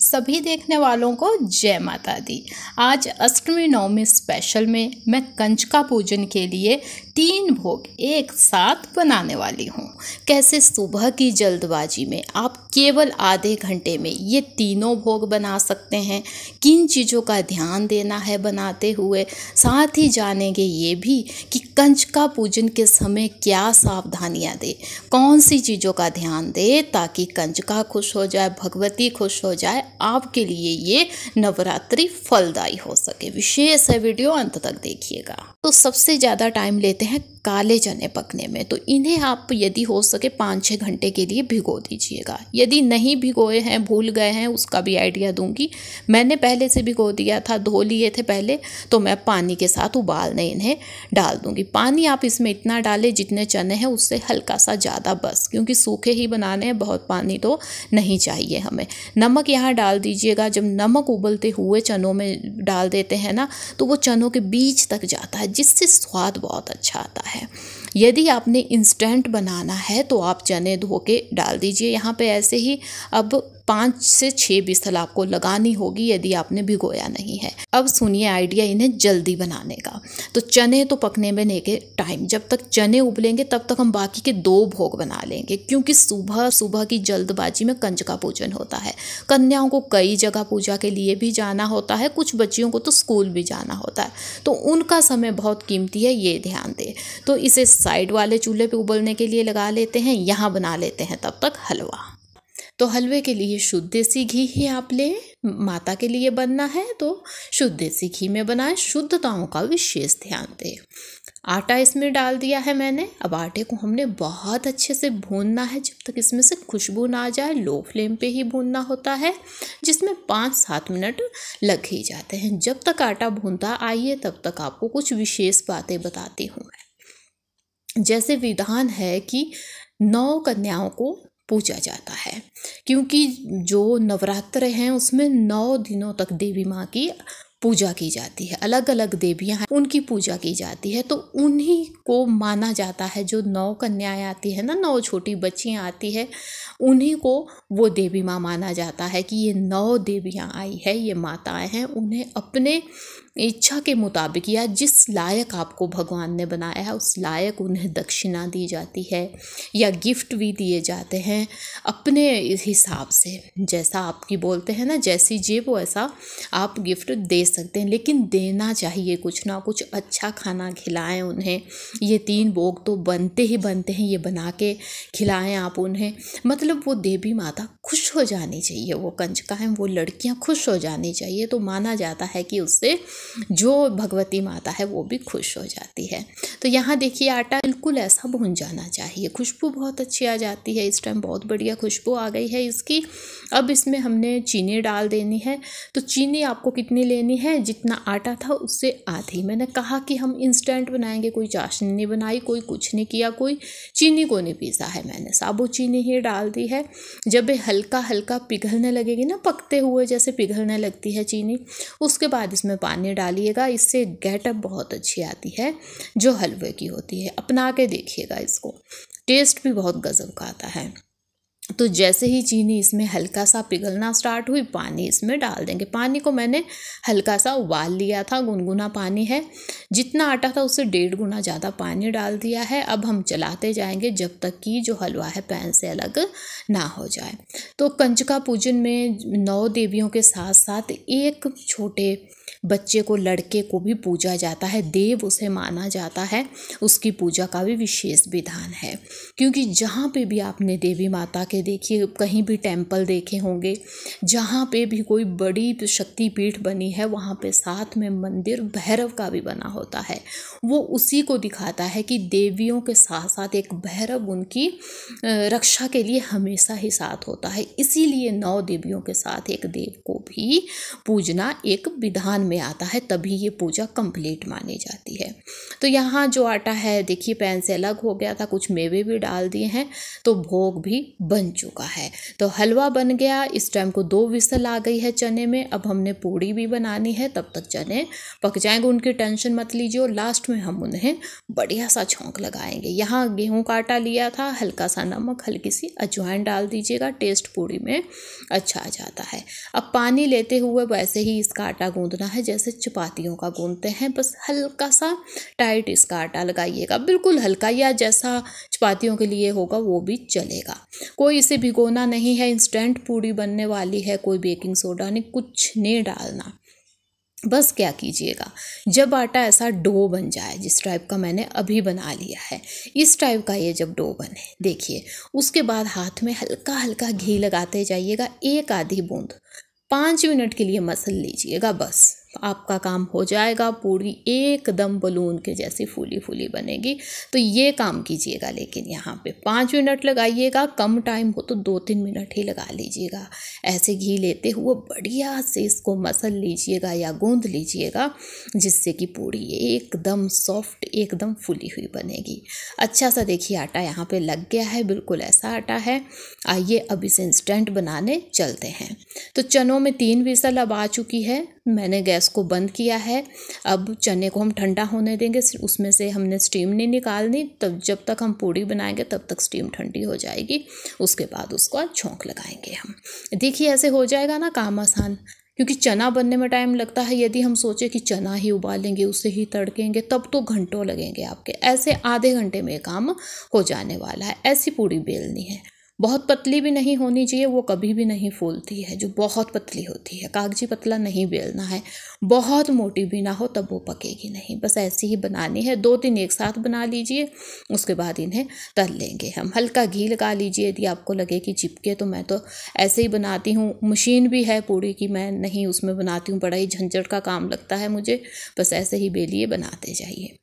सभी देखने वालों को जय माता दी आज अष्टमी नवमी स्पेशल में मैं कंच का पूजन के लिए तीन भोग एक साथ बनाने वाली हूँ कैसे सुबह की जल्दबाजी में आप केवल आधे घंटे में ये तीनों भोग बना सकते हैं किन चीज़ों का ध्यान देना है बनाते हुए साथ ही जानेंगे ये भी कि कंच का पूजन के समय क्या सावधानियाँ दे कौन सी चीज़ों का ध्यान दे ताकि कंचका खुश हो जाए भगवती खुश हो जाए आपके लिए ये नवरात्रि फलदायी हो सके विशेष है वीडियो अंत तक देखिएगा तो सबसे ज़्यादा टाइम लेते हैं काले चने पकने में तो इन्हें आप यदि हो सके पाँच छः घंटे के लिए भिगो दीजिएगा यदि नहीं भिगोए हैं भूल गए हैं उसका भी आइडिया दूंगी मैंने पहले से भिगो दिया था धो लिए थे पहले तो मैं पानी के साथ उबालने इन्हें डाल दूंगी पानी आप इसमें इतना डालें जितने चने हैं उससे हल्का सा ज़्यादा बस क्योंकि सूखे ही बनाने हैं बहुत पानी तो नहीं चाहिए हमें नमक यहाँ डाल दीजिएगा जब नमक उबलते हुए चनों में डाल देते हैं ना तो वो चनों के बीच तक जाता है जिससे स्वाद बहुत अच्छा अच्छा आता है यदि आपने इंस्टेंट बनाना है तो आप चने धो के डाल दीजिए यहाँ पे ऐसे ही अब पाँच से छः बिस्तल आपको लगानी होगी यदि आपने भिगोया नहीं है अब सुनिए आइडिया इन्हें जल्दी बनाने का तो चने तो पकने में लेके टाइम जब तक चने उबलेंगे तब तक हम बाकी के दो भोग बना लेंगे क्योंकि सुबह सुबह की जल्दबाजी में कंज का पूजन होता है कन्याओं को कई जगह पूजा के लिए भी जाना होता है कुछ बच्चियों को तो स्कूल भी जाना होता है तो उनका समय बहुत कीमती है ये ध्यान दें तो इसे साइड वाले चूल्हे पर उबलने के लिए लगा लेते हैं यहाँ बना लेते हैं तब तक हलवा तो हलवे के लिए शुद्ध देसी घी ही आप लें माता के लिए बनना है तो शुद्ध देसी घी में बनाएं शुद्धताओं का विशेष ध्यान दें आटा इसमें डाल दिया है मैंने अब आटे को हमने बहुत अच्छे से भूनना है जब तक इसमें से खुशबू ना आ जाए लो फ्लेम पे ही भूनना होता है जिसमें पाँच सात मिनट लग ही जाते हैं जब तक आटा भूनता आइए तब तक आपको कुछ विशेष बातें बताती हूँ मैं जैसे विधान है कि नौ कन्याओं को पूजा जाता है क्योंकि जो नवरात्र हैं उसमें नौ दिनों तक देवी माँ की पूजा की जाती है अलग अलग देवियाँ हैं उनकी पूजा की जाती है तो उन्हीं को माना जाता है जो नौ कन्याएं आती है ना नौ छोटी बच्चियाँ आती है उन्हीं को वो देवी माँ माना जाता है कि ये नौ देवियाँ आई है ये माताएं हैं उन्हें अपने इच्छा के मुताबिक या जिस लायक आपको भगवान ने बनाया है उस लायक उन्हें दक्षिणा दी जाती है या गिफ्ट भी दिए जाते हैं अपने हिसाब से जैसा आपकी बोलते हैं ना जैसी जेब वैसा आप गिफ्ट दे सकते हैं लेकिन देना चाहिए कुछ ना कुछ अच्छा खाना खिलाएं उन्हें ये तीन भोग तो बनते ही बनते हैं ये बना के खिलाएँ आप उन्हें मतलब वो देवी माता खुश हो जानी चाहिए वो कंजकाएँ वो लड़कियाँ खुश हो जानी चाहिए तो माना जाता है कि उससे जो भगवती माता है वो भी खुश हो जाती है तो यहाँ देखिए आटा बिल्कुल ऐसा भून जाना चाहिए खुशबू बहुत अच्छी आ जाती है इस टाइम बहुत बढ़िया खुशबू आ गई है इसकी अब इसमें हमने चीनी डाल देनी है तो चीनी आपको कितनी लेनी है जितना आटा था उससे आधी मैंने कहा कि हम इंस्टेंट बनाएंगे कोई चाशनी नहीं बनाई कोई कुछ नहीं किया कोई चीनी को नहीं पीसा है मैंने साबुत चीनी ही डाल दी है जब ये हल्का हल्का पिघलने लगेगी ना पकते हुए जैसे पिघलने लगती है चीनी उसके बाद इसमें पानी डालिएगा इससे गेटअप बहुत अच्छी आती है जो हलवे की होती है अपना के देखिएगा इसको टेस्ट भी बहुत गज़ब का आता है तो जैसे ही चीनी इसमें हल्का सा पिघलना स्टार्ट हुई पानी इसमें डाल देंगे पानी को मैंने हल्का सा उबाल लिया था गुनगुना पानी है जितना आटा था उससे डेढ़ गुना ज़्यादा पानी डाल दिया है अब हम चलाते जाएंगे जब तक कि जो हलवा है पैन से अलग ना हो जाए तो कंचका पूजन में नौ देवियों के साथ साथ एक छोटे बच्चे को लड़के को भी पूजा जाता है देव उसे माना जाता है उसकी पूजा का भी विशेष विधान है क्योंकि जहाँ पे भी आपने देवी माता के देखिए कहीं भी टेम्पल देखे होंगे जहाँ पे भी कोई बड़ी तो शक्तिपीठ बनी है वहाँ पे साथ में मंदिर भैरव का भी बना होता है वो उसी को दिखाता है कि देवियों के साथ साथ एक भैरव उनकी रक्षा के लिए हमेशा ही साथ होता है इसीलिए नौ देवियों के साथ एक देव को भी पूजना एक विधान ध्यान में आता है तभी ये पूजा कंप्लीट मानी जाती है तो यहाँ जो आटा है देखिए पैन से अलग हो गया था कुछ मेवे भी डाल दिए हैं तो भोग भी बन चुका है तो हलवा बन गया इस टाइम को दो विसल आ गई है चने में अब हमने पूड़ी भी बनानी है तब तक चने पक जाएंगे उनकी टेंशन मत लीजिए और लास्ट में हम उन्हें बढ़िया सा छोंक लगाएंगे यहाँ गेहूं का आटा लिया था हल्का सा नमक हल्की सी अजवाइन डाल दीजिएगा टेस्ट पूड़ी में अच्छा आ जाता है अब पानी लेते हुए वैसे ही इसका आटा गूंदना गूंदना है जैसे चपातियों का गूंदते हैं बस हल्का सा टाइट इसका आटा लगाइएगा बिल्कुल हल्का या जैसा चपातियों के लिए होगा वो भी चलेगा कोई इसे भिगोना नहीं है इंस्टेंट पूड़ी बनने वाली है कोई बेकिंग सोडा नहीं कुछ नहीं डालना बस क्या कीजिएगा जब आटा ऐसा डो बन जाए जिस टाइप का मैंने अभी बना लिया है इस टाइप का ये जब डो बने देखिए उसके बाद हाथ में हल्का हल्का घी लगाते जाइएगा एक आधी बूंद पाँच मिनट के लिए मसल लीजिएगा बस आपका काम हो जाएगा पूरी एकदम बलून के जैसी फूली फूली बनेगी तो ये काम कीजिएगा लेकिन यहाँ पे पाँच मिनट लगाइएगा कम टाइम हो तो दो तीन मिनट ही लगा लीजिएगा ऐसे घी लेते हुए बढ़िया से इसको मसल लीजिएगा या गूंद लीजिएगा जिससे कि पूरी एकदम सॉफ्ट एकदम फूली हुई बनेगी अच्छा सा देखिए आटा यहाँ पर लग गया है बिल्कुल ऐसा आटा है आइए अब इसे इंस्टेंट बनाने चलते हैं तो चनों में तीन विसल अब आ चुकी है मैंने गैस को बंद किया है अब चने को हम ठंडा होने देंगे उसमें से हमने स्टीम नहीं निकालनी तब जब तक हम पूड़ी बनाएंगे तब तक स्टीम ठंडी हो जाएगी उसके बाद उसका छोंक लगाएंगे हम देखिए ऐसे हो जाएगा ना काम आसान क्योंकि चना बनने में टाइम लगता है यदि हम सोचें कि चना ही उबालेंगे उसे ही तड़केंगे तब तो घंटों लगेंगे आपके ऐसे आधे घंटे में काम हो जाने वाला है ऐसी पूड़ी बेलनी है बहुत पतली भी नहीं होनी चाहिए वो कभी भी नहीं फूलती है जो बहुत पतली होती है कागजी पतला नहीं बेलना है बहुत मोटी भी ना हो तब वो पकेगी नहीं बस ऐसी ही बनानी है दो तीन एक साथ बना लीजिए उसके बाद इन्हें तल लेंगे हम हल्का घी लगा लीजिए यदि आपको लगे कि चिपके तो मैं तो ऐसे ही बनाती हूँ मशीन भी है पूरी की मैं नहीं उसमें बनाती हूँ बड़ा ही झंझट का काम लगता है मुझे बस ऐसे ही बेलिए बनाते जाइए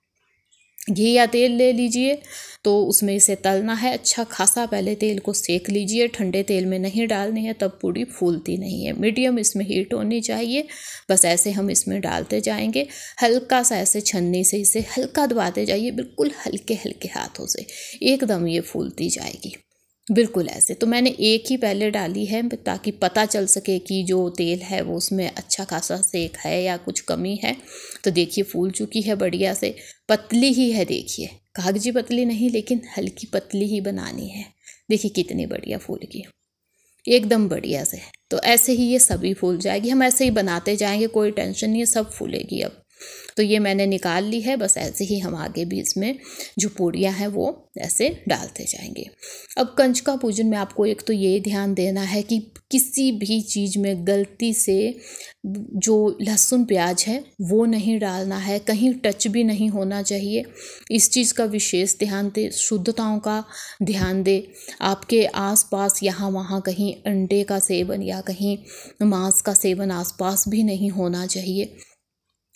घी या तेल ले लीजिए तो उसमें इसे तलना है अच्छा खासा पहले तेल को सेक लीजिए ठंडे तेल में नहीं डालने हैं तब पूड़ी फूलती नहीं है मीडियम इसमें हीट होनी चाहिए बस ऐसे हम इसमें डालते जाएंगे हल्का सा ऐसे छन्नी से इसे हल्का दबाते जाइए बिल्कुल हल्के हल्के हाथों से एकदम ये फूलती जाएगी बिल्कुल ऐसे तो मैंने एक ही पहले डाली है ताकि पता चल सके कि जो तेल है वो उसमें अच्छा खासा सेक है या कुछ कमी है तो देखिए फूल चुकी है बढ़िया से पतली ही है देखिए कागजी पतली नहीं लेकिन हल्की पतली ही बनानी है देखिए कितनी बढ़िया फूल की एकदम बढ़िया से तो ऐसे ही ये सभी फूल जाएगी हम ऐसे ही बनाते जाएंगे कोई टेंशन नहीं है सब फूलेगी अब तो ये मैंने निकाल ली है बस ऐसे ही हम आगे भी इसमें जो पूड़ियाँ हैं वो ऐसे डालते जाएंगे अब कंच का पूजन में आपको एक तो ये ध्यान देना है कि किसी भी चीज़ में गलती से जो लहसुन प्याज है वो नहीं डालना है कहीं टच भी नहीं होना चाहिए इस चीज़ का विशेष ध्यान दे शुद्धताओं का ध्यान दे आपके आसपास यहाँ वहाँ कहीं अंडे का सेवन या कहीं मांस का सेवन आसपास भी नहीं होना चाहिए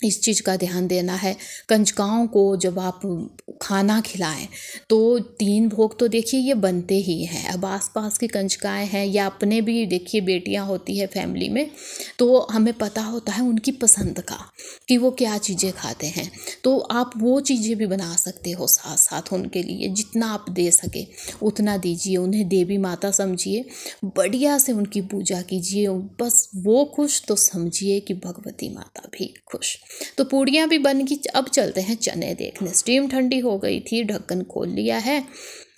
इस चीज़ का ध्यान देना है कंजकाओं को जब आप खाना खिलाएं तो तीन भोग तो देखिए ये बनते ही हैं अब आसपास की कंचकाएँ हैं या अपने भी देखिए बेटियां होती है फैमिली में तो हमें पता होता है उनकी पसंद का कि वो क्या चीज़ें खाते हैं तो आप वो चीज़ें भी बना सकते हो साथ साथ उनके लिए जितना आप दे सके उतना दीजिए उन्हें देवी माता समझिए बढ़िया से उनकी पूजा कीजिए बस वो खुश तो समझिए कि भगवती माता भी खुश तो पूड़ियाँ भी बन गई अब चलते हैं चने देखने स्टीम ठंडी हो गई थी ढक्कन खोल लिया है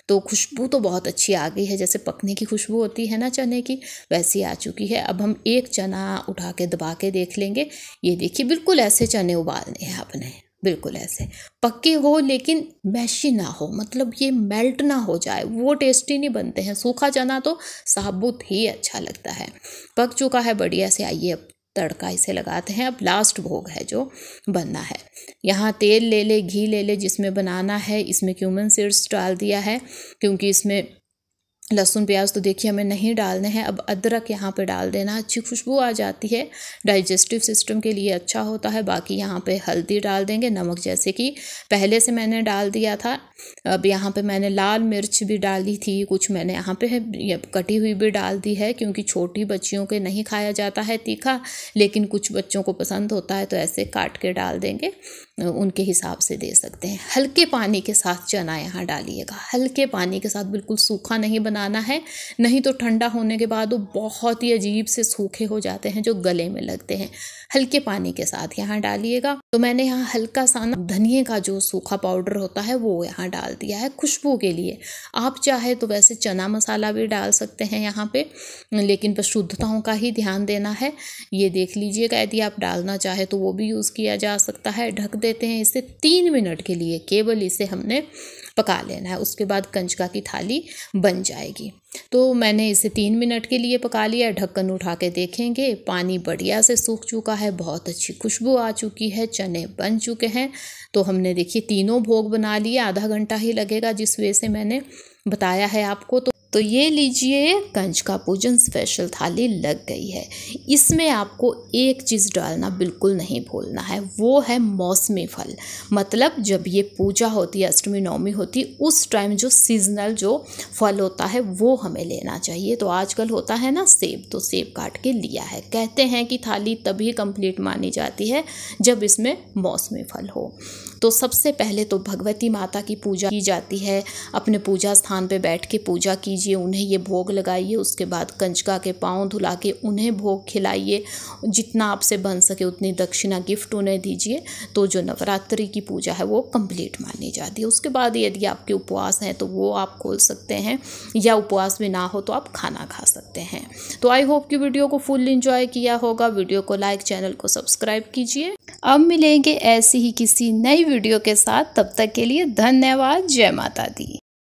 तो खुशबू तो बहुत अच्छी आ गई है जैसे पकने की खुशबू होती है ना चने की वैसी आ चुकी है अब हम एक चना उठा के दबा के देख लेंगे ये देखिए बिल्कुल ऐसे चने उबालने हैं आपने बिल्कुल ऐसे पक्के हो लेकिन मैशी ना हो मतलब ये मेल्ट ना हो जाए वो टेस्टी नहीं बनते हैं सूखा चना तो साबुत ही अच्छा लगता है पक चुका है बढ़िया से आइए अब तड़का इसे लगाते हैं अब लास्ट भोग है जो बनना है यहाँ तेल ले ले घी ले ले जिसमें बनाना है इसमें क्यूमन सीड्स डाल दिया है क्योंकि इसमें लहसुन प्याज तो देखिए हमें नहीं डालने हैं अब अदरक यहाँ पे डाल देना अच्छी खुशबू आ जाती है डाइजेस्टिव सिस्टम के लिए अच्छा होता है बाकी यहाँ पे हल्दी डाल देंगे नमक जैसे कि पहले से मैंने डाल दिया था अब यहाँ पे मैंने लाल मिर्च भी डाली थी कुछ मैंने यहाँ पे कटी हुई भी डाल दी है क्योंकि छोटी बच्चियों के नहीं खाया जाता है तीखा लेकिन कुछ बच्चों को पसंद होता है तो ऐसे काट के डाल देंगे उनके हिसाब से दे सकते हैं हल्के पानी के साथ चना यहाँ डालिएगा हल्के पानी के साथ बिल्कुल सूखा नहीं बनाना है नहीं तो ठंडा होने के बाद वो बहुत ही अजीब से सूखे हो जाते हैं जो गले में लगते हैं हल्के पानी के साथ यहाँ डालिएगा तो मैंने यहाँ हल्का सा ना धनिए का जो सूखा पाउडर होता है वो यहाँ डाल दिया है खुशबू के लिए आप चाहे तो वैसे चना मसाला भी डाल सकते हैं यहाँ पे लेकिन बस शुद्धताओं का ही ध्यान देना है ये देख लीजिएगा यदि आप डालना चाहे तो वो भी यूज़ किया जा सकता है ढक दे देते हैं इसे तीन मिनट के लिए केवल इसे हमने पका लेना है उसके बाद कंचका की थाली बन जाएगी तो मैंने इसे तीन मिनट के लिए पका लिया ढक्कन उठा के देखेंगे पानी बढ़िया से सूख चुका है बहुत अच्छी खुशबू आ चुकी है चने बन चुके हैं तो हमने देखिए तीनों भोग बना लिए आधा घंटा ही लगेगा जिस वे से मैंने बताया है आपको तो तो ये लीजिए कंज का पूजन स्पेशल थाली लग गई है इसमें आपको एक चीज़ डालना बिल्कुल नहीं भूलना है वो है मौसमी फल मतलब जब ये पूजा होती है अष्टमी नवमी होती उस टाइम जो सीजनल जो फल होता है वो हमें लेना चाहिए तो आजकल होता है ना सेब तो सेब काट के लिया है कहते हैं कि थाली तभी कंप्लीट मानी जाती है जब इसमें मौसमी फल हो तो सबसे पहले तो भगवती माता की पूजा की जाती है अपने पूजा स्थान पे बैठ के पूजा कीजिए उन्हें ये भोग लगाइए उसके बाद कंचका के पाँव धुला के उन्हें भोग खिलाइए जितना आपसे बन सके उतनी दक्षिणा गिफ्ट उन्हें दीजिए तो जो नवरात्रि की पूजा है वो कंप्लीट मानी जाती है उसके बाद यदि आपके उपवास हैं तो वो आप खोल सकते हैं या उपवास भी ना हो तो आप खाना खा सकते हैं तो आई होप कि वीडियो को फुल इंजॉय किया होगा वीडियो को लाइक चैनल को सब्सक्राइब कीजिए अब मिलेंगे ऐसी ही किसी नई वीडियो के साथ तब तक के लिए धन्यवाद जय माता दी